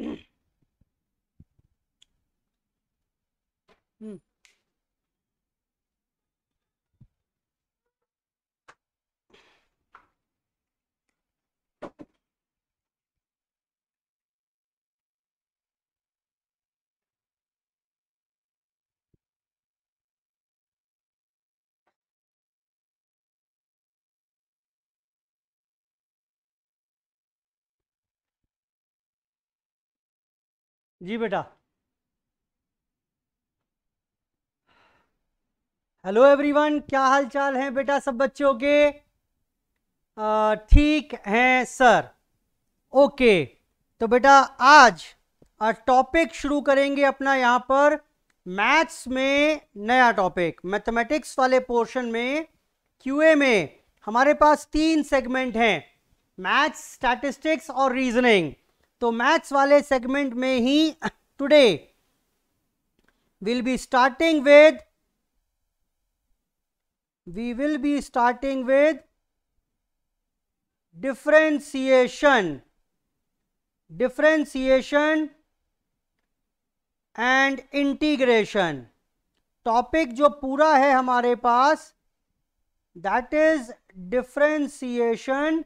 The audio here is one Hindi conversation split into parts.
Hmm. जी बेटा हेलो एवरीवन क्या हाल चाल है बेटा सब बच्चों के ठीक हैं सर ओके तो बेटा आज टॉपिक शुरू करेंगे अपना यहाँ पर मैथ्स में नया टॉपिक मैथमेटिक्स वाले पोर्शन में क्यूए में हमारे पास तीन सेगमेंट हैं मैथ्स स्टैटिस्टिक्स और रीजनिंग तो मैथ्स वाले सेगमेंट में ही today will be starting with we will be starting with differentiation differentiation and integration topic जो पूरा है हमारे पास that is differentiation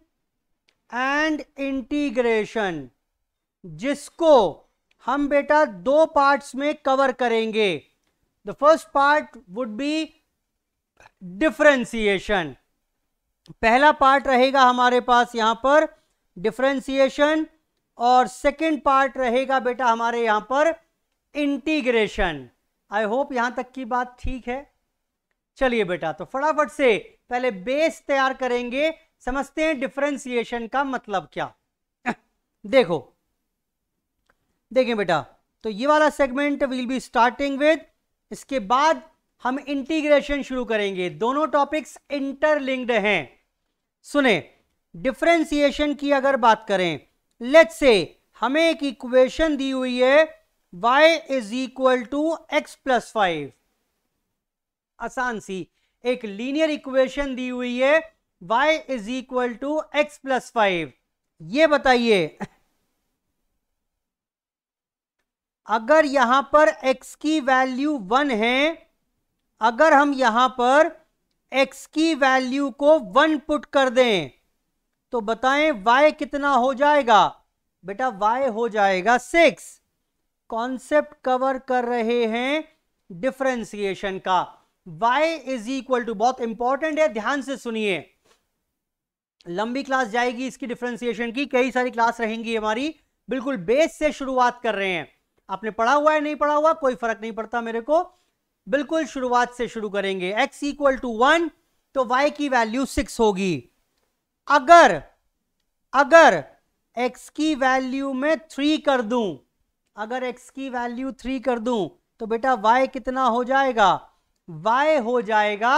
and integration जिसको हम बेटा दो पार्ट्स में कवर करेंगे the first part would be differentiation पहला पार्ट रहेगा हमारे पास यहां पर डिफ्रेंसिएशन और सेकंड पार्ट रहेगा बेटा हमारे यहां पर इंटीग्रेशन आई होप यहां तक की बात ठीक है चलिए बेटा तो फटाफट से पहले बेस तैयार करेंगे समझते हैं डिफ्रेंसिएशन का मतलब क्या देखो देखें बेटा तो ये वाला segment will be starting with इसके बाद हम इंटीग्रेशन शुरू करेंगे दोनों टॉपिक्स इंटरलिंक्ड हैं सुने डिफ्रेंसिएशन की अगर बात करें लेट से हमें एक इक्वेशन दी हुई है y is equal to x plus five आसान सी एक लीनियर इक्वेशन दी हुई है y is equal to x plus five ये बताइए अगर यहां पर x की वैल्यू वन है अगर हम यहां पर x की वैल्यू को वन पुट कर दें तो बताएं y कितना हो जाएगा बेटा y हो जाएगा सिक्स कॉन्सेप्ट कवर कर रहे हैं डिफ्रेंसिएशन का y इज इक्वल टू बहुत इंपॉर्टेंट है ध्यान से सुनिए लंबी क्लास जाएगी इसकी डिफ्रेंसिएशन की कई सारी क्लास रहेंगी हमारी बिल्कुल बेस से शुरुआत कर रहे हैं आपने पढ़ा हुआ है नहीं पढ़ा हुआ कोई फर्क नहीं पड़ता मेरे को बिल्कुल शुरुआत से शुरू करेंगे x इक्वल टू वन तो y की वैल्यू सिक्स होगी अगर अगर x की वैल्यू में थ्री कर दूं अगर x की वैल्यू थ्री कर दूं तो बेटा y कितना हो जाएगा y हो जाएगा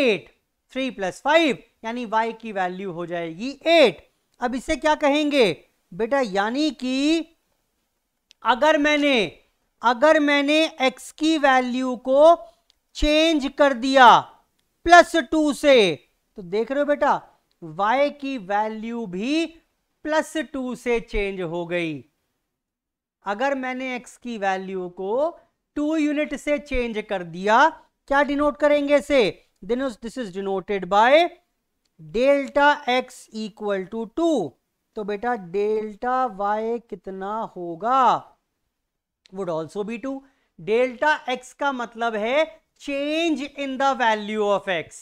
एट थ्री प्लस फाइव यानी y की वैल्यू हो जाएगी एट अब इसे क्या कहेंगे बेटा यानी कि अगर मैंने अगर मैंने x की वैल्यू को चेंज कर दिया प्लस टू से तो देख रहे हो बेटा y की वैल्यू भी प्लस टू से चेंज हो गई अगर मैंने x की वैल्यू को टू यूनिट से चेंज कर दिया क्या डिनोट करेंगे इसे this is denoted by delta x equal to two तो बेटा डेल्टा y कितना होगा would also be two delta x का मतलब है change in the value of X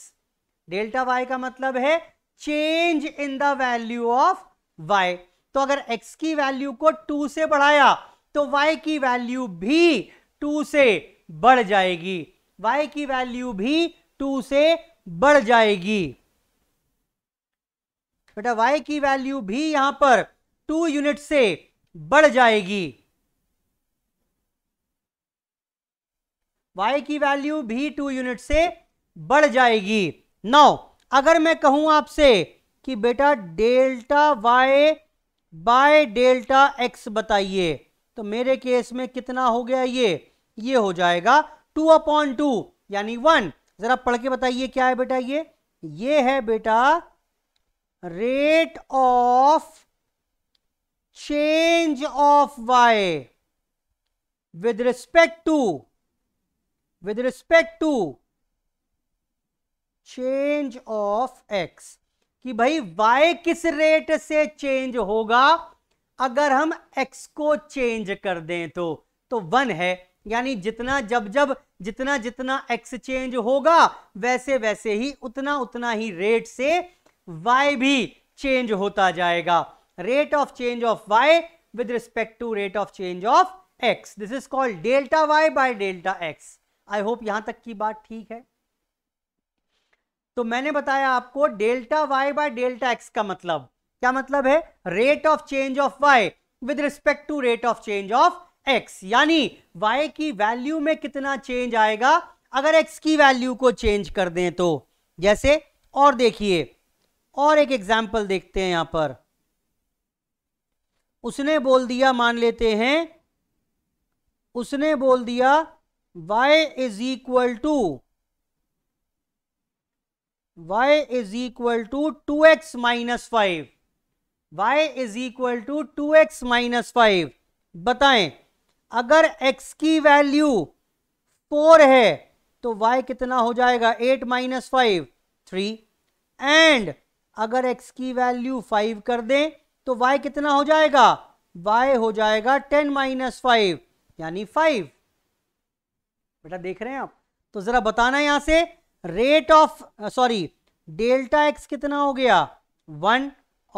delta Y का मतलब है change in the value of Y तो अगर एक्स की वैल्यू को टू से बढ़ाया तो वाई की वैल्यू भी टू से बढ़ जाएगी वाई की वैल्यू भी टू से बढ़ जाएगी बेटा वाई की वैल्यू भी यहां पर टू यूनिट से बढ़ जाएगी y की वैल्यू भी टू यूनिट से बढ़ जाएगी नौ अगर मैं कहूं आपसे कि बेटा delta y by delta x बताइए तो मेरे केस में कितना हो गया ये ये हो जाएगा टू अपॉन टू यानी वन जरा पढ़ के बताइए क्या है बेटा ये ये है बेटा rate of change of y with respect to with respect to change of x कि भाई वाई किस रेट से चेंज होगा अगर हम एक्स को चेंज कर दें तो तो वन है यानी जितना जब जब जितना जितना एक्स चेंज होगा वैसे वैसे ही उतना उतना ही रेट से वाई भी चेंज होता जाएगा rate of change of y with respect to rate of change of x this is called delta y by delta x I hope यहां तक की बात ठीक है तो मैंने बताया आपको delta y by delta x का मतलब क्या मतलब है rate of change of y with respect to rate of change of x यानी वाई की वैल्यू में कितना चेंज आएगा अगर एक्स की वैल्यू को चेंज कर दें तो जैसे और देखिए और एक एग्जाम्पल देखते हैं यहां पर उसने बोल दिया मान लेते हैं उसने बोल दिया y is equal to y is equal to two x minus five y is equal to two x minus five बताएं अगर x की वैल्यू फोर है तो y कितना हो जाएगा eight minus five three and अगर x की वैल्यू फाइव कर दें तो y कितना हो जाएगा y हो जाएगा टेन माइनस फाइव यानी फाइव बेटा देख रहे हैं आप तो जरा बताना यहां से rate of sorry delta x कितना हो गया वन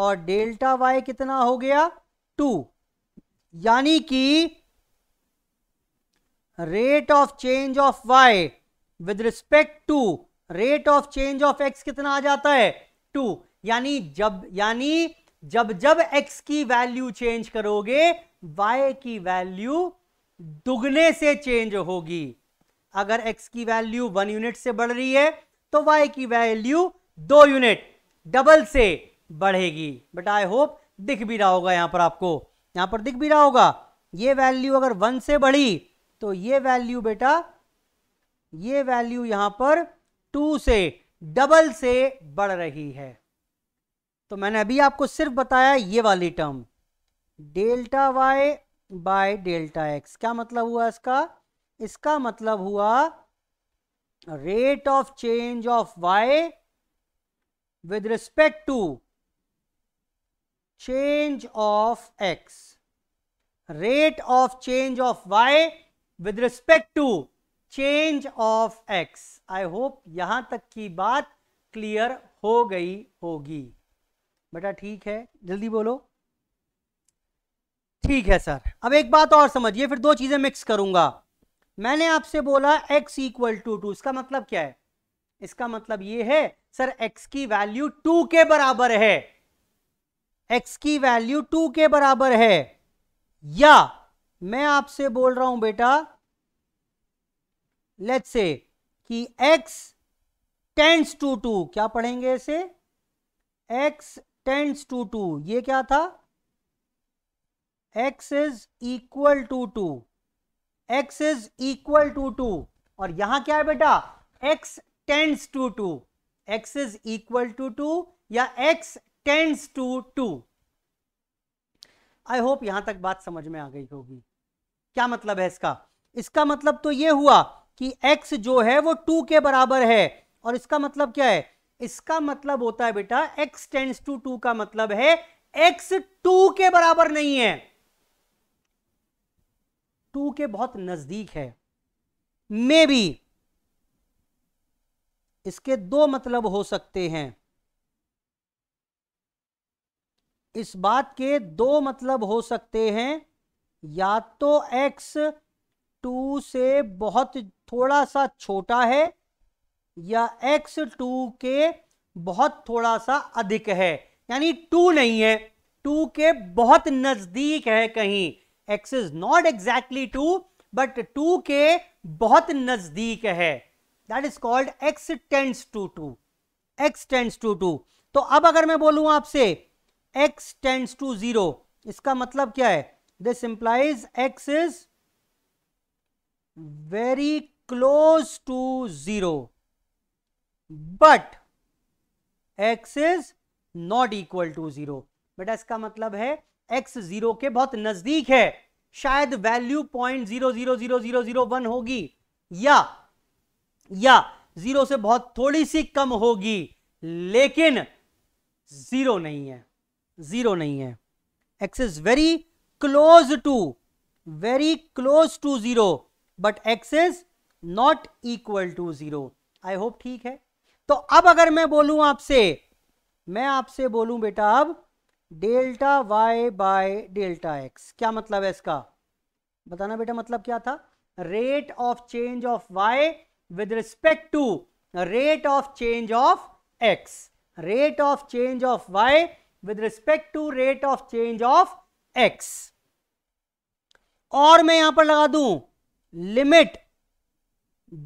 और डेल्टा वाई कितना हो गया टू यानी कि rate of change of y with respect to rate of change of x कितना आ जाता है टू यानी जब यानी जब जब एक्स की वैल्यू चेंज करोगे वाई की वैल्यू दुगने से चेंज होगी अगर एक्स की वैल्यू वन यूनिट से बढ़ रही है तो वाई की वैल्यू दो यूनिट डबल से बढ़ेगी बट आई होप दिख भी रहा होगा यहां पर आपको यहां पर दिख भी रहा होगा ये वैल्यू अगर वन से बढ़ी तो ये वैल्यू बेटा ये वैल्यू यहां पर टू से डबल से बढ़ रही है तो मैंने अभी आपको सिर्फ बताया ये वाली term delta y by delta x क्या मतलब हुआ इसका इसका मतलब हुआ rate of change of y with respect to change of x rate of change of y with respect to change of x I hope यहां तक की बात क्लियर हो गई होगी बेटा ठीक है जल्दी बोलो ठीक है सर अब एक बात और समझिए फिर दो चीजें मिक्स करूंगा मैंने आपसे बोला x इक्वल टू टू इसका मतलब क्या है इसका मतलब ये है सर x की वैल्यू टू के बराबर है x की वैल्यू टू के बराबर है या मैं आपसे बोल रहा हूं बेटा लेट से कि x टेंस टू टू क्या पढ़ेंगे इसे x टेंस टू टू ये क्या था x is equal to two x is equal to two और यहां क्या है बेटा x tends to two x is equal to two या x tends to two I hope यहां तक बात समझ में आ गई होगी क्या मतलब है इसका इसका मतलब तो ये हुआ कि x जो है वो 2 के बराबर है और इसका मतलब क्या है इसका मतलब होता है बेटा x टेंड्स टू टू का मतलब है x 2 के बराबर नहीं है टू के बहुत नज़दीक है मे बी इसके दो मतलब हो सकते हैं इस बात के दो मतलब हो सकते हैं या तो x टू से बहुत थोड़ा सा छोटा है या x टू के बहुत थोड़ा सा अधिक है यानी टू नहीं है टू के बहुत नज़दीक है कहीं is not exactly two but two के बहुत नजदीक है that is called x tends to two x tends to two तो अब अगर मैं बोलूं आपसे एक्स टेंस टू जीरो इसका मतलब क्या है this implies x is very close to zero but x is not equal to zero बेटा इसका मतलब है एक्स जीरो के बहुत नजदीक है शायद value point zero zero zero zero zero one होगी या या जीरो से बहुत थोड़ी सी कम होगी लेकिन जीरो नहीं है जीरो नहीं है x is very close to very close to zero but x is not equal to zero I hope ठीक है तो अब अगर मैं बोलूं आपसे मैं आपसे बोलूं बेटा अब delta y by delta x क्या मतलब है इसका बताना बेटा मतलब क्या था rate of change of y with respect to rate of change of x rate of change of y with respect to rate of change of x और मैं यहां पर लगा दू limit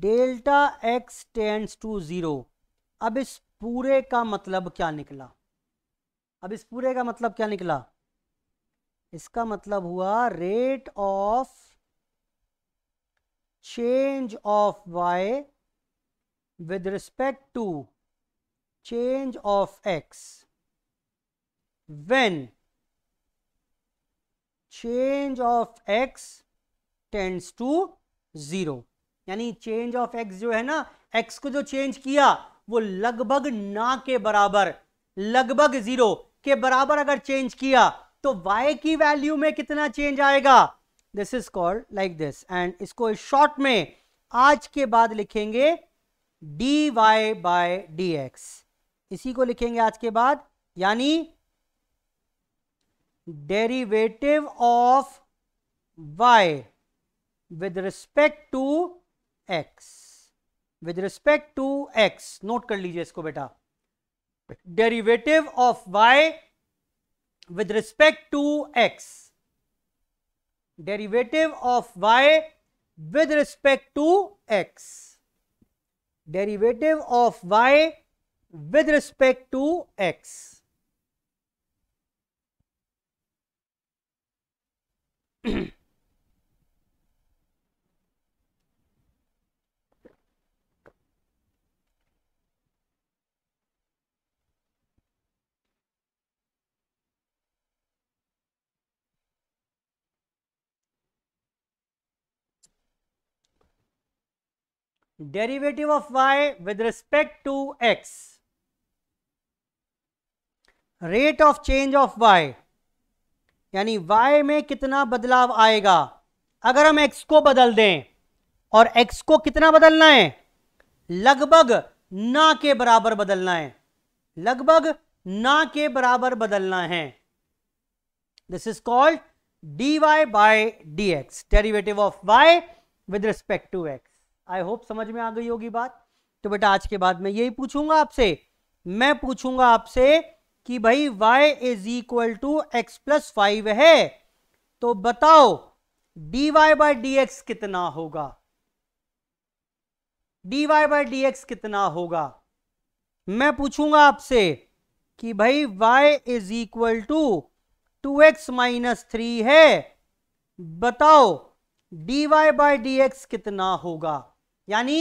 delta x tends to zero अब इस पूरे का मतलब क्या निकला अब इस पूरे का मतलब क्या निकला इसका मतलब हुआ rate of change of y with respect to change of x when change of x tends to zero यानी चेंज ऑफ एक्स जो है ना एक्स को जो चेंज किया वो लगभग ना के बराबर लगभग जीरो के बराबर अगर चेंज किया तो वाई की वैल्यू में कितना चेंज आएगा this is called like this and इसको शॉर्ट में आज के बाद लिखेंगे d y by d x इसी को लिखेंगे आज के बाद यानी derivative of y with respect to x with respect to x note कर लीजिए इसको बेटा derivative of y with respect to x derivative of y with respect to x derivative of y with respect to x derivative of y with respect to x rate of change of y यानी y में कितना बदलाव आएगा अगर हम x को बदल दें और x को कितना बदलना है लगभग ना के बराबर बदलना है लगभग ना के बराबर बदलना है this is called dy d x derivative of y with respect to x I hope समझ में आ गई होगी बात तो बेटा आज के बाद मैं यही पूछूंगा आपसे मैं पूछूंगा आपसे कि भाई y is equal to x plus five है तो बताओ dy वाई बाई डी कितना होगा dy वाई बाई डी कितना होगा मैं पूछूंगा आपसे कि भाई y is equal to two x minus three है बताओ dy वाई बाई डी कितना होगा यानी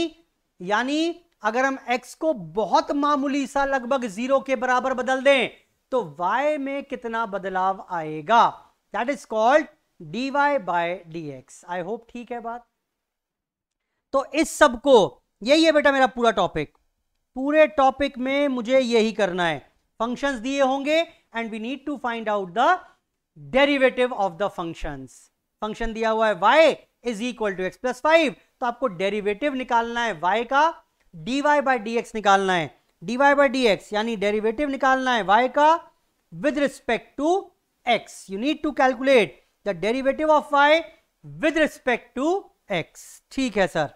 यानी अगर हम x को बहुत मामूली सा लगभग जीरो के बराबर बदल दें तो y में कितना बदलाव आएगा that is called d y by d x I hope ठीक है बात तो इस सब को यही है बेटा मेरा पूरा टॉपिक पूरे टॉपिक में मुझे यही करना है फंक्शंस दिए होंगे and we need to find out the derivative of the functions function दिया हुआ है y is equal to x plus five तो आपको डेरिवेटिव निकालना है वाई का d y by d x निकालना है डी वाई बाई डी यानी डेरिवेटिव निकालना है वाई का with respect to x you need to calculate the derivative of y with respect to x ठीक है सर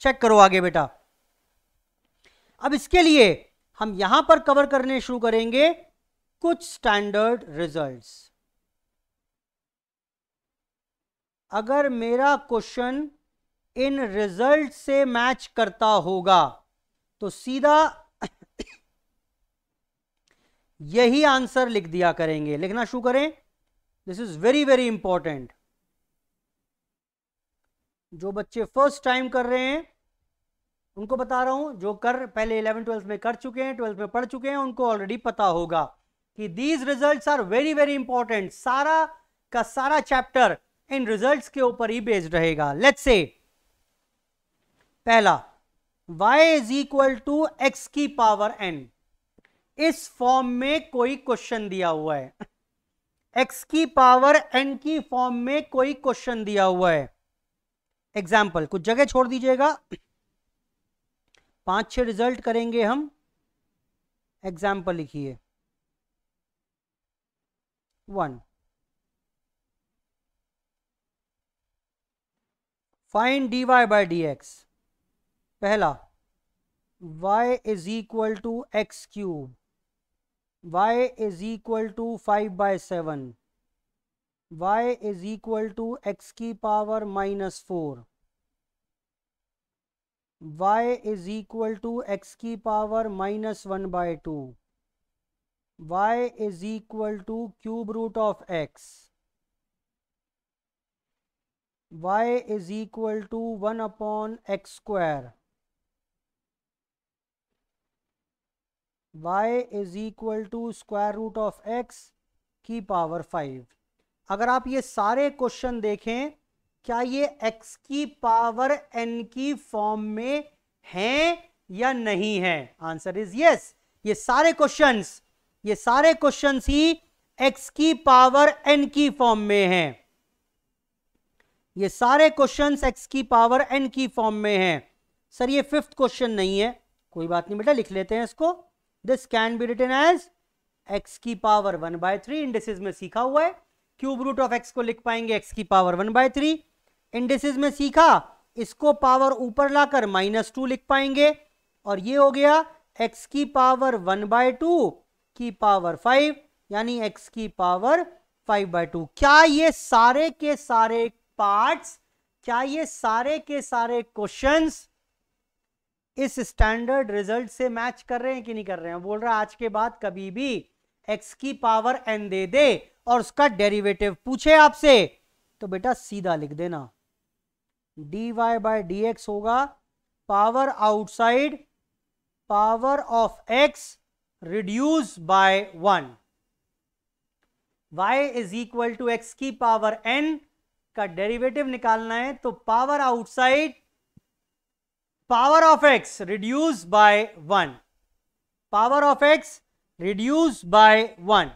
चेक करो आगे बेटा अब इसके लिए हम यहां पर कवर करने शुरू करेंगे कुछ स्टैंडर्ड रिजल्ट्स अगर मेरा क्वेश्चन इन रिजल्ट से मैच करता होगा तो सीधा यही आंसर लिख दिया करेंगे लिखना शुरू करें this is very very important जो बच्चे फर्स्ट टाइम कर रहे हैं उनको बता रहा हूं जो कर पहले इलेवन ट्वेल्थ में कर चुके हैं ट्वेल्थ में पढ़ चुके हैं उनको ऑलरेडी पता होगा कि these results are very very important सारा का सारा चैप्टर इन रिजल्ट्स के ऊपर ही बेस्ड रहेगा लेट्स से पहला y is equal to x की पावर एन इस फॉर्म में कोई क्वेश्चन दिया हुआ है x की पावर n की फॉर्म में कोई क्वेश्चन दिया हुआ है एग्जाम्पल कुछ जगह छोड़ दीजिएगा पांच छह रिजल्ट करेंगे हम एग्जाम्पल लिखिए one find d y by d x पहला y is equal to x cube y is equal to five by seven y is equal to x की power minus four y is equal to x की power minus one by two y is equal to cube root of x y is equal to one upon x square y is equal to square root of x की पावर फाइव अगर आप ये सारे क्वेश्चन देखें क्या ये x की पावर n की फॉर्म में हैं या नहीं है आंसर इज यस ये सारे क्वेश्चंस ये सारे क्वेश्चंस ही x की पावर n की फॉर्म में हैं ये सारे क्वेश्चंस x की पावर n की फॉर्म में हैं सर ये फिफ्थ क्वेश्चन नहीं है कोई बात नहीं बेटा लिख लेते हैं इसको this can be written as x की power one by three indices में सीखा हुआ है क्यूब रूट ऑफ एक्स को लिख पाएंगे एक्स की power one by three indices में सीखा इसको पावर ऊपर लाकर माइनस टू लिख पाएंगे और ये हो गया एक्स की पावर वन बाय टू की पावर फाइव यानी एक्स की पावर फाइव बाय टू क्या ये सारे के सारे पार्ट्स क्या ये सारे के सारे क्वेश्चंस इस स्टैंडर्ड रिजल्ट से मैच कर रहे हैं कि नहीं कर रहे हैं बोल रहा आज के बाद कभी भी एक्स की पावर एन दे दे और उसका डेरिवेटिव पूछे आपसे तो बेटा सीधा लिख देना d y by d x होगा power outside power of x reduce by one y is equal to x की पावर एन का डेरिवेटिव निकालना है तो power outside power of x reduced by 1 power of x reduced by 1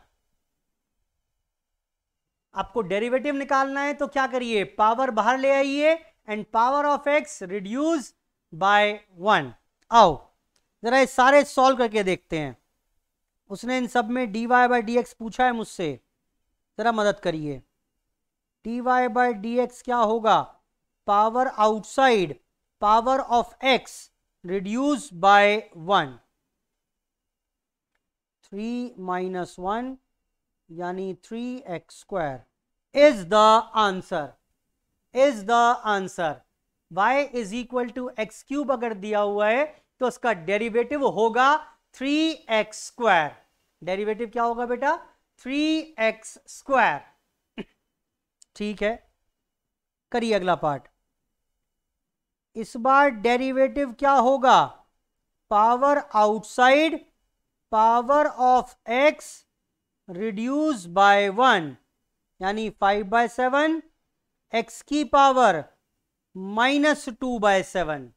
आपको डेरिवेटिव निकालना है तो क्या करिए पावर बाहर ले आइए and power of x reduce by one आओ जरा ये सारे सॉल्व करके देखते हैं उसने इन सब में d y by d x पूछा है मुझसे जरा मदद करिए d y by d x क्या होगा power outside power of x reduced by 1 3 minus 1 यानी 3x square is the answer is the answer y is equal to x cube अगर दिया हुआ है तो उसका डेरिवेटिव होगा 3x square डेरिवेटिव क्या होगा बेटा 3x square ठीक है करिए अगला पार्ट इस बार डेरिवेटिव क्या होगा power outside power of x reduce by one यानी फाइव बाय सेवन एक्स की power minus two by seven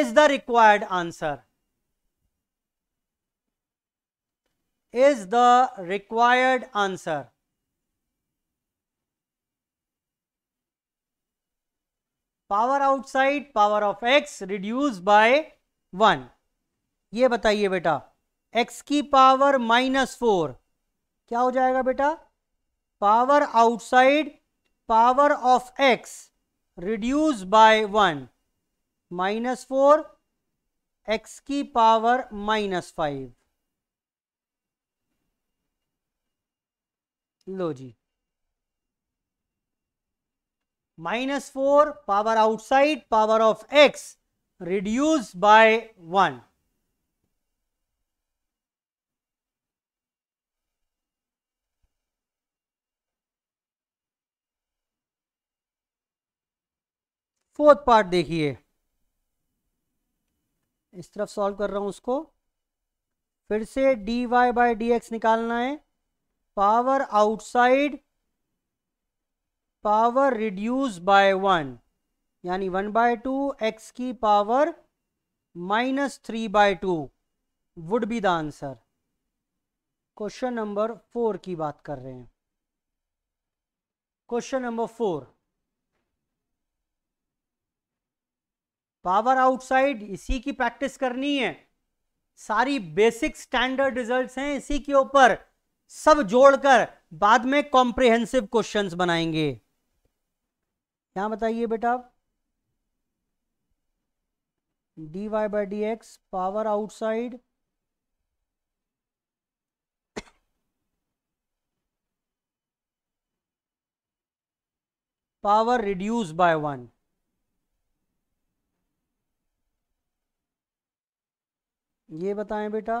is the required answer is the required answer power outside power of x reduce by one ये बताइए बेटा एक्स की पावर माइनस फोर क्या हो जाएगा बेटा power outside power of x reduce by one minus four x की पावर माइनस फाइव लो जी minus four power outside power of x reduce by one fourth part देखिए इस तरफ सॉल्व कर रहा हूं उसको फिर से d y by d x निकालना है power outside power reduce by one यानी वन बाय टू एक्स की power minus three by two would be the answer question number four की बात कर रहे हैं question number four power outside इसी की प्रैक्टिस करनी है सारी बेसिक स्टैंडर्ड रिजल्ट्स हैं इसी के ऊपर सब जोड़कर बाद में कॉम्प्रिहेंसिव क्वेश्चंस बनाएंगे यहाँ बताइए बेटा आप d y by d x power outside power reduce by one ये बताएं बेटा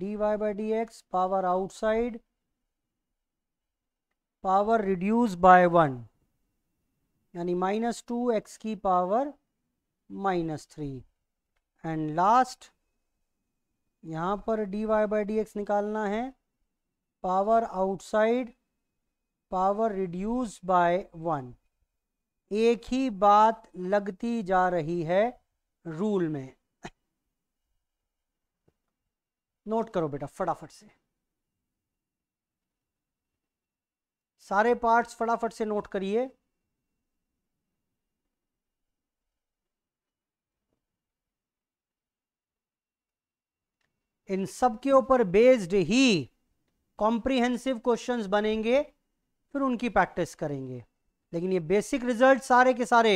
d y by d x power outside power reduce by one यानी माइनस टू एक्स की power minus three and last यहाँ पर d y by d x निकालना है power outside power reduce by one एक ही बात लगती जा रही है रूल में नोट करो बेटा फटाफट से सारे पार्ट्स फटाफट से नोट करिए इन सब के ऊपर बेस्ड ही कॉम्प्रिहेंसिव क्वेश्चंस बनेंगे फिर उनकी प्रैक्टिस करेंगे लेकिन ये बेसिक रिजल्ट सारे के सारे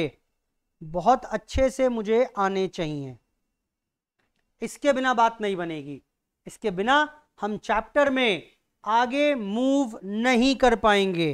बहुत अच्छे से मुझे आने चाहिए इसके बिना बात नहीं बनेगी इसके बिना हम चैप्टर में आगे मूव नहीं कर पाएंगे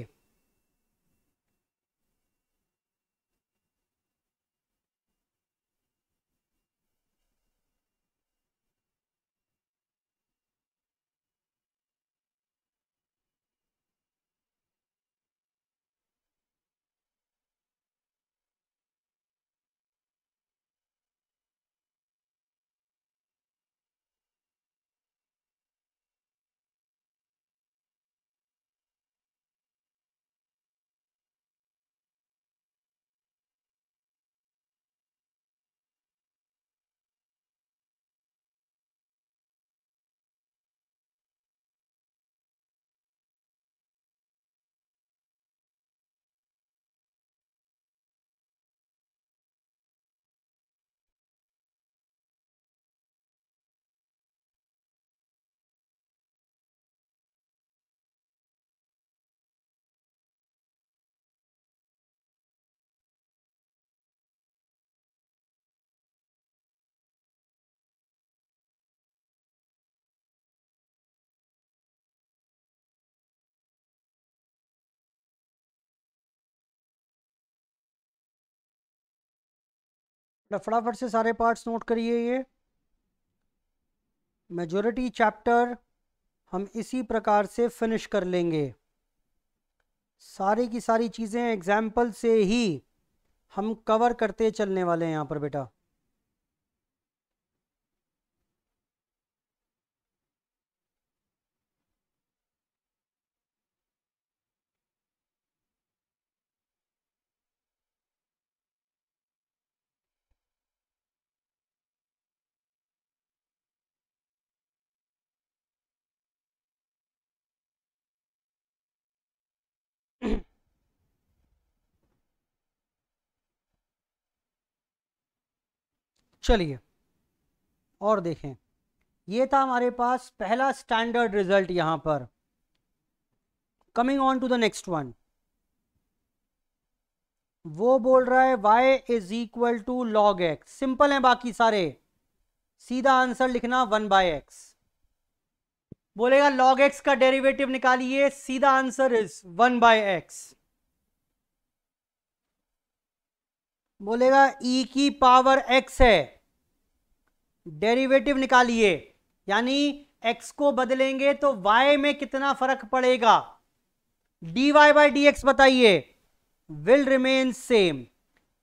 फटाफट से सारे पार्ट्स नोट करिए ये मेजोरिटी चैप्टर हम इसी प्रकार से फिनिश कर लेंगे सारी की सारी चीज़ें एग्जाम्पल से ही हम कवर करते चलने वाले हैं यहाँ पर बेटा चलिए और देखें ये था हमारे पास पहला स्टैंडर्ड रिजल्ट यहां पर coming on to the next one वो बोल रहा है y is equal to log x simple है बाकी सारे सीधा आंसर लिखना वन बाय एक्स बोलेगा लॉग एक्स का डेरिवेटिव निकालिए सीधा answer is one by x बोलेगा ई e की पावर एक्स है डेरिवेटिव निकालिए यानी एक्स को बदलेंगे तो वाई में कितना फर्क पड़ेगा d y by d x बताइए विल रिमेन सेम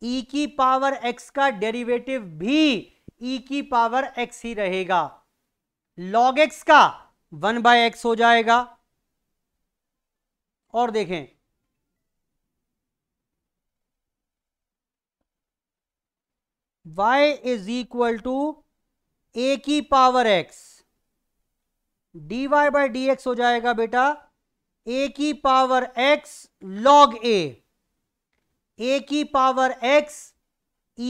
ई की पावर एक्स का डेरिवेटिव भी ई e की पावर एक्स ही रहेगा लॉग एक्स का वन बाय एक्स हो जाएगा और देखें y is equal to a की power x dy y by d हो जाएगा बेटा ए की power x log a a की पावर x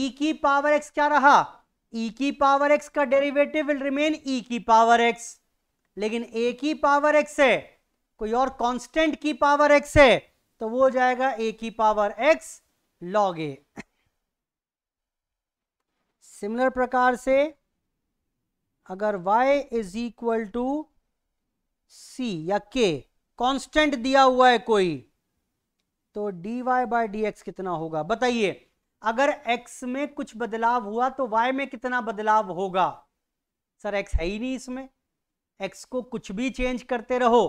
e की पावर x क्या रहा e की पावर x का डेरिवेटिव विल रिमेन e की पावर x लेकिन a की पावर x है कोई और कांस्टेंट की पावर x है तो वो हो जाएगा a की power x log a similar प्रकार से अगर y is equal to c या k कांस्टेंट दिया हुआ है कोई तो dy वाई बाय डी कितना होगा बताइए अगर x में कुछ बदलाव हुआ तो y में कितना बदलाव होगा सर x है ही नहीं इसमें x को कुछ भी चेंज करते रहो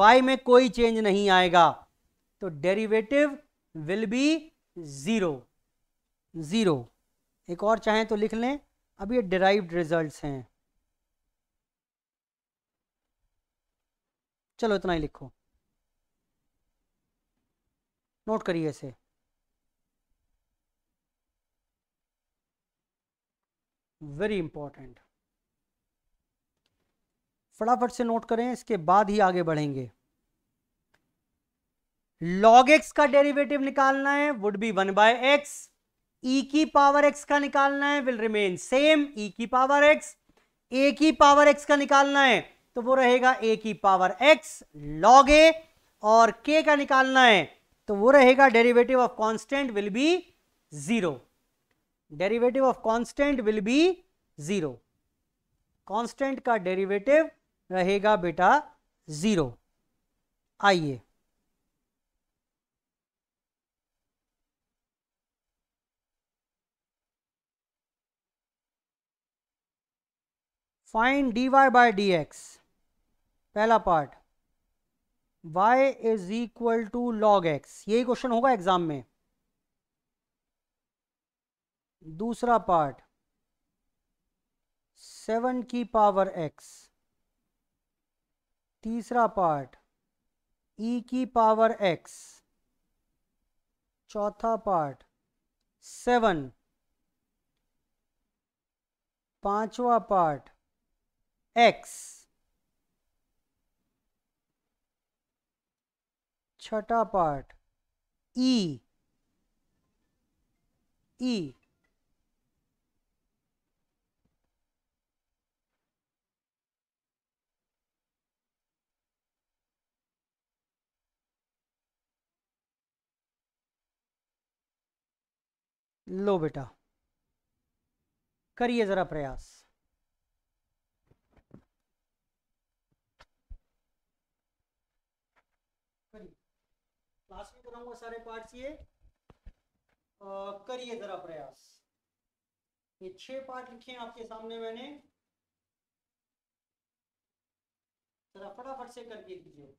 y में कोई चेंज नहीं आएगा तो derivative will be zero zero एक और चाहें तो लिख लें अब ये डिराइव्ड रिजल्ट्स हैं चलो इतना ही लिखो नोट करिए इसे वेरी इंपॉर्टेंट फटाफट से नोट करें इसके बाद ही आगे बढ़ेंगे लॉग एक्स का डेरिवेटिव निकालना है would be one by x e की पावर एक्स का निकालना है विल रिमेन सेम e की पावर एक्स a की पावर x का निकालना है तो वो रहेगा ए की पावर एक्स log a और के का निकालना है तो वो रहेगा derivative of constant will be zero derivative of constant will be zero constant का डेरिवेटिव रहेगा बेटा जीरो आइए find d y by d x पहला part y is equal to log x यही क्वेश्चन होगा एग्जाम में दूसरा पार्ट सेवन की पावर x तीसरा पार्ट e की पावर x चौथा पार्ट सेवन पांचवा पार्ट x छठा पार्ट e e लो बेटा करिए ज़रा प्रयास बनाऊंगा सारे पार्ट्स ये करिए ज़रा प्रयास ये छह पार्ट लिखे हैं आपके सामने मैंने ज़रा फटाफट से करके दीजिए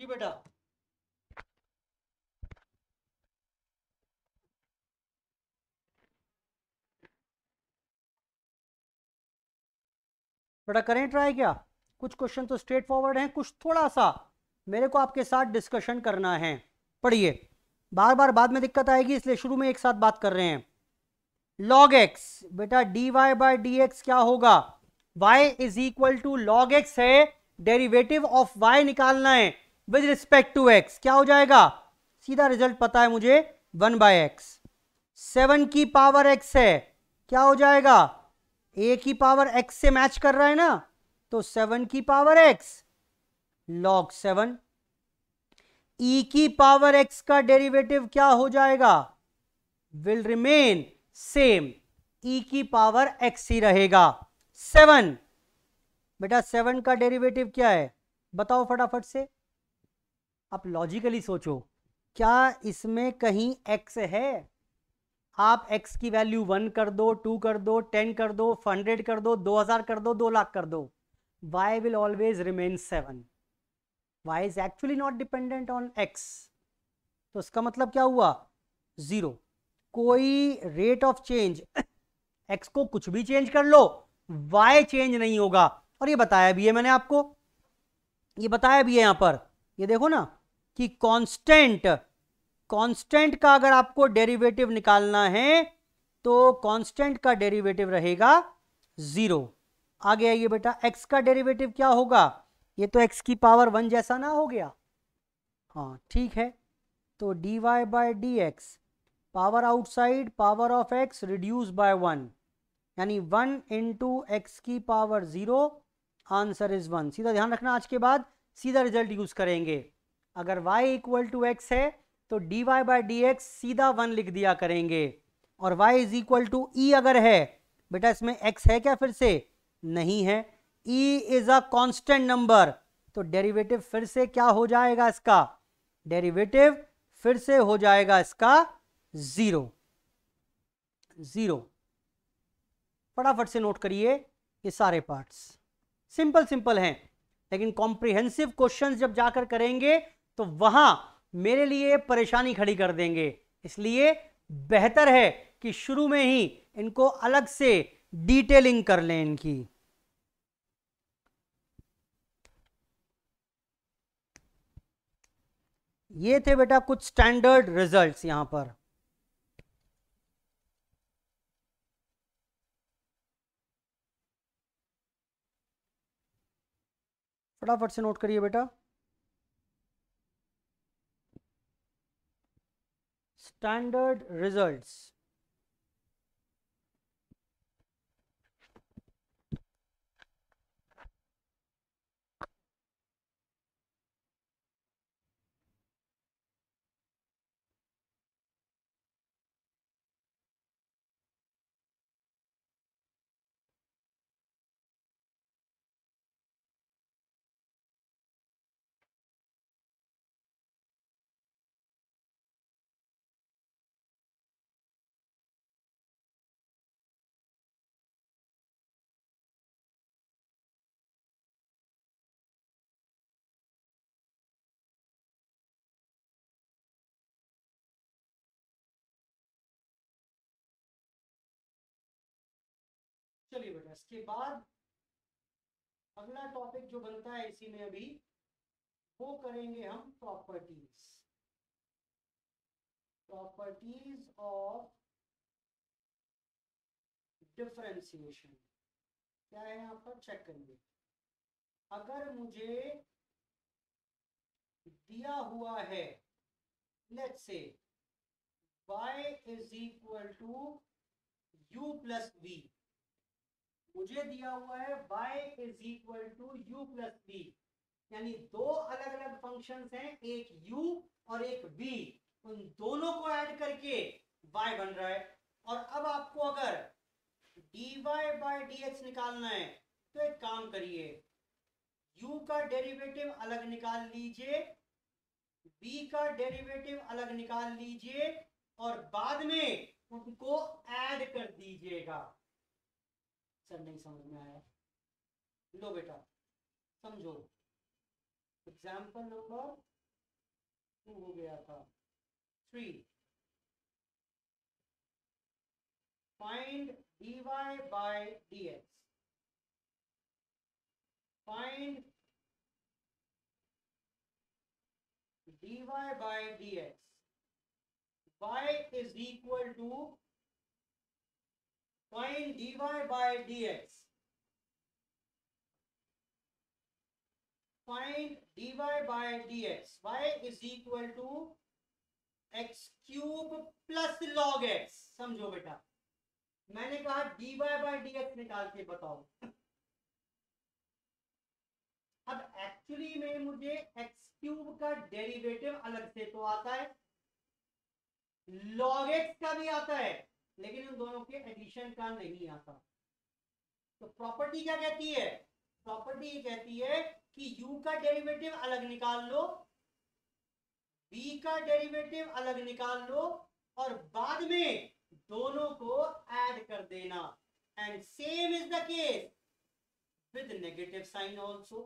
जी बेटा बेटा करें ट्राई क्या कुछ क्वेश्चन तो स्ट्रेट फॉरवर्ड हैं कुछ थोड़ा सा मेरे को आपके साथ डिस्कशन करना है पढ़िए बार बार बाद में दिक्कत आएगी इसलिए शुरू में एक साथ बात कर रहे हैं लॉग एक्स बेटा d y by d x क्या होगा y is equal to log x है डेरिवेटिव ऑफ वाई निकालना है विद रिस्पेक्ट टू एक्स क्या हो जाएगा सीधा रिजल्ट पता है मुझे वन बाय एक्स सेवन की पावर एक्स है क्या हो जाएगा ए की पावर एक्स से मैच कर रहा है ना तो सेवन की power x log seven e की पावर एक्स का डेरिवेटिव क्या हो जाएगा विल रिमेन सेम ई की पावर एक्स ही रहेगा सेवन बेटा सेवन का डेरिवेटिव क्या है बताओ फटाफट से आप लॉजिकली सोचो क्या इसमें कहीं x है आप x की वैल्यू वन कर दो टू कर दो टेन कर दो हंड्रेड कर दो दो हज़ार कर दो दो लाख कर दो y will always remain seven y is actually not dependent on x तो इसका मतलब क्या हुआ ज़ीरो कोई रेट ऑफ चेंज x को कुछ भी चेंज कर लो y चेंज नहीं होगा और ये बताया भी है मैंने आपको ये बताया भी है यहां पर ये देखो ना कि कांस्टेंट कांस्टेंट का अगर आपको डेरिवेटिव निकालना है तो कांस्टेंट का डेरिवेटिव रहेगा ज़ीरो आगे आइए बेटा एक्स का डेरिवेटिव क्या होगा ये तो एक्स की पावर वन जैसा ना हो गया हाँ ठीक है तो d y by d x power outside power of x reduce by one यानी वन इंटू एक्स की power zero answer is one सीधा ध्यान रखना आज के बाद सीधा रिजल्ट यूज़ करेंगे अगर y इक्वल टू एक्स है तो d y by d x सीधा वन लिख दिया करेंगे और y is equal to e अगर है बेटा इसमें x है क्या फिर से नहीं है e is a constant number तो डेरिवेटिव फिर से क्या हो जाएगा इसका डेरिवेटिव फिर से हो जाएगा इसका जीरो जीरो फटाफट से नोट करिए ये सारे पार्ट्स सिंपल सिंपल हैं लेकिन कॉम्प्रिहेंसिव क्वेश्चंस जब जाकर करेंगे तो वहां मेरे लिए परेशानी खड़ी कर देंगे इसलिए बेहतर है कि शुरू में ही इनको अलग से डिटेलिंग कर लें इनकी ये थे बेटा कुछ स्टैंडर्ड रिजल्ट्स यहां पर फटाफट से नोट करिए बेटा standard results चलिए बेटा इसके बाद अगला टॉपिक जो बनता है इसी में अभी वो करेंगे हम प्रॉपर्टीज प्रॉपर्टीज ऑफ डिफ्रेंसिएशन क्या है यहां पर चेक करेंगे अगर मुझे दिया हुआ है लेट से y is equal to u plus v मुझे दिया हुआ है y is equal to u plus b यानी दो अलग अलग फंक्शन हैं एक u और एक v उन दोनों को ऐड करके y बन रहा है और अब आपको अगर dy by dx निकालना है तो एक काम करिए u का डेरिवेटिव अलग निकाल लीजिए b का डेरिवेटिव अलग निकाल लीजिए और बाद में उनको ऐड कर दीजिएगा सर नहीं समझ में आया लो बेटा समझो एग्जाम्पल नंबर टू हो गया था three find d y by d x find d y by d x y is equal to find dy by dx. Find dy by dx. y is equal to x cube plus log x समझो बेटा मैंने कहा d y by d x निकाल के बताओ अब एक्चुअली में मुझे एक्स क्यूब का डेरिवेटिव अलग से तो आता है लॉग एक्स का भी आता है लेकिन उन दोनों के एडिशन का नहीं आता तो प्रॉपर्टी क्या कहती है प्रॉपर्टी कहती है कि u का डेरिवेटिव अलग निकाल लो बी का डेरिवेटिव अलग निकाल लो और बाद में दोनों को ऐड कर देना and same is the case with negative sign also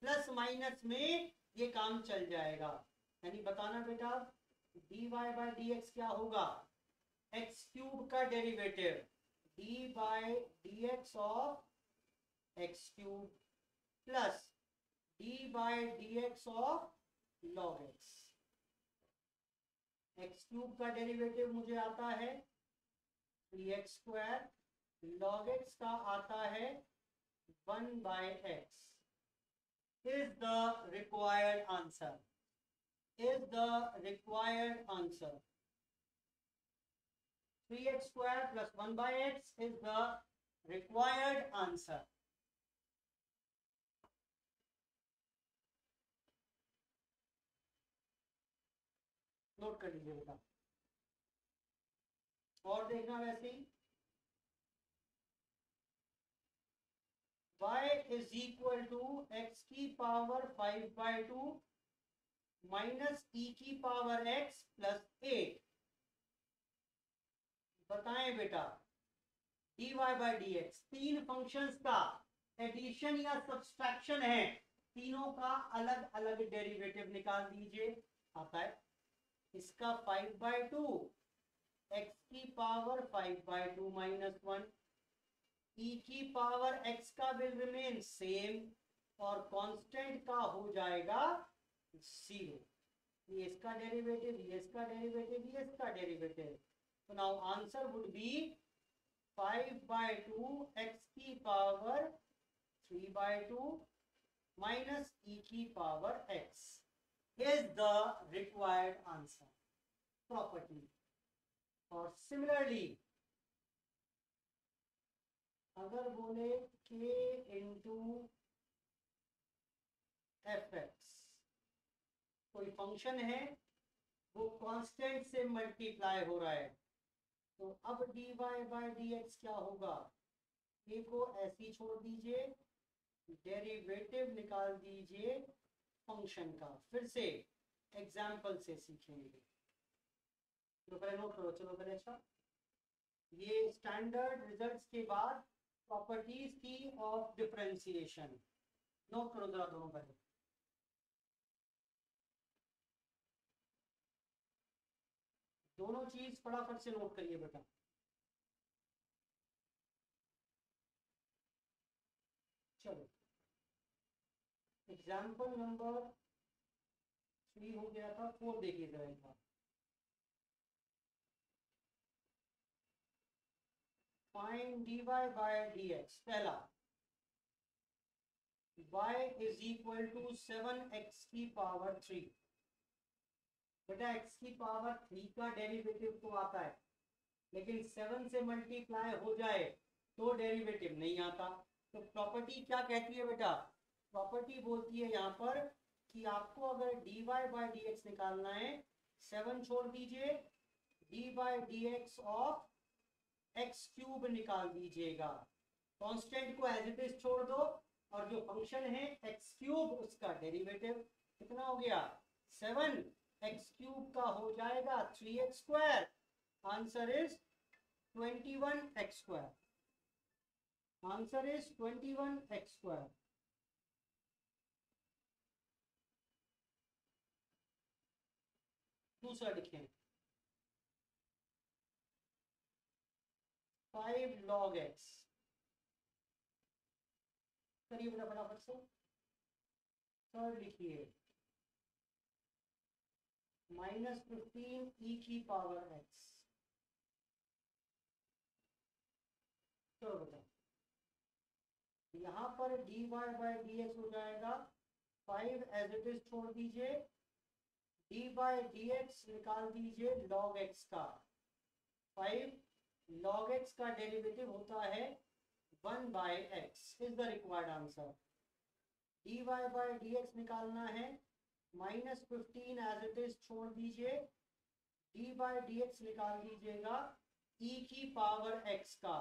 plus minus में ये काम चल जाएगा यानी बताना बेटा dy बाई डी क्या होगा एक्स क्यूब का derivative d by d x of x cube plus d by d x of log x x cube का डेरिवेटिव मुझे आता है d x square log x का आता है one by x is the required answer is the required answer 3x square plus 1 by x is the required answer. Note कर लीजिए बेटा और देखना वैसे ही y is equal to x की power 5 by two minus e की पावर x प्लस एट बताएं बेटा d y by d x तीन फंक्शन का एडिशन या सब्सट्रैक्शन है तीनों का अलग अलग डेरिवेटिव निकाल दीजिए आता है इसका फाइव बाय टू एक्स की power five by two minus one e की पावर एक्स का विल रिमेन सेम और कांस्टेंट का हो जाएगा जीरो ये इसका डेरिवेटिव ये इसका डेरिवेटिव ये इसका derivative So now answer would be 5 by 2 x की power 3 by 2 minus e की power x is the required answer property. or similarly अगर बोले k into एफ एक्स कोई फंक्शन है वो कांस्टेंट से मल्टीप्लाई हो रहा है तो अब d y by d x क्या होगा ए को ऐसे ही छोड़ दीजिए डेरिवेटिव निकाल दीजिए फंक्शन का फिर से एग्जाम्पल से सीखेंगे तो पहले नोट करो चलो पहले अच्छा ये स्टैंडर्ड रिजल्ट्स के बाद प्रॉपर्टीज थी ऑफ डिफरेंशिएशन नोट करो जरा दोनों पहले दोनों चीज फटाफट से नोट करिए बेटा चलो एग्जाम्पल नंबर थ्री हो गया था फोर देखिए जरा एक बार find d y by d x पहला y is equal to seven x की पावर थ्री बेटा x की पावर थ्री का डेरिवेटिव तो आता है लेकिन सेवन से मल्टीप्लाई हो जाए तो डेरिवेटिव नहीं आता तो प्रॉपर्टी क्या कहती है बेटा प्रॉपर्टी बोलती है यहाँ पर कि आपको अगर dy वाई बाई डी निकालना है सेवन छोड़ दीजिए d by d x of x cube निकाल दीजिएगा कॉन्स्टेंट को एज इट इज छोड़ दो और जो फंक्शन है एक्स क्यूब उसका डेरिवेटिव कितना हो गया सेवन एक्स क्यूब का हो जाएगा three x square answer is twenty one x square answer is twenty one x square दूसरा लिखे फाइव लॉग एक्स करिए बेटा फटाफट से सर लिखिए माइनस फिफ्टीन ई e की पावर एक्स चलो तो बताओ यहाँ पर d y by d x हो जाएगा फाइव एज इट इज छोड़ दीजिए डी बाई डी एक्स निकाल दीजिए लॉग एक्स का फाइव लॉग एक्स का डेरिवेटिव होता है one by x is the required answer d y by d x निकालना है minus fifteen as it is छोड़ दीजिए डी बाय डी एक्स निकाल दीजिएगा ई e की पावर एक्स का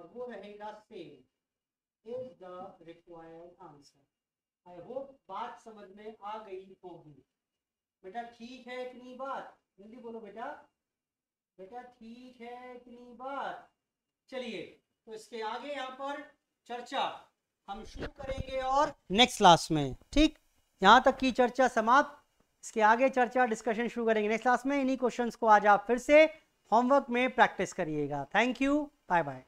और वो रहेगा same is the required answer I hope बात समझ में आ गई होगी बेटा ठीक है इतनी बात जल्दी बोलो बेटा बेटा ठीक है इतनी बात चलिए तो इसके आगे यहाँ पर चर्चा हम शुरू करेंगे और नेक्स्ट क्लास में ठीक यहाँ तक की चर्चा समाप्त इसके आगे चर्चा डिस्कशन शुरू करेंगे नेक्स्ट क्लास में इन्हीं क्वेश्चंस को आज आप फिर से होमवर्क में प्रैक्टिस करिएगा थैंक यू बाय बाय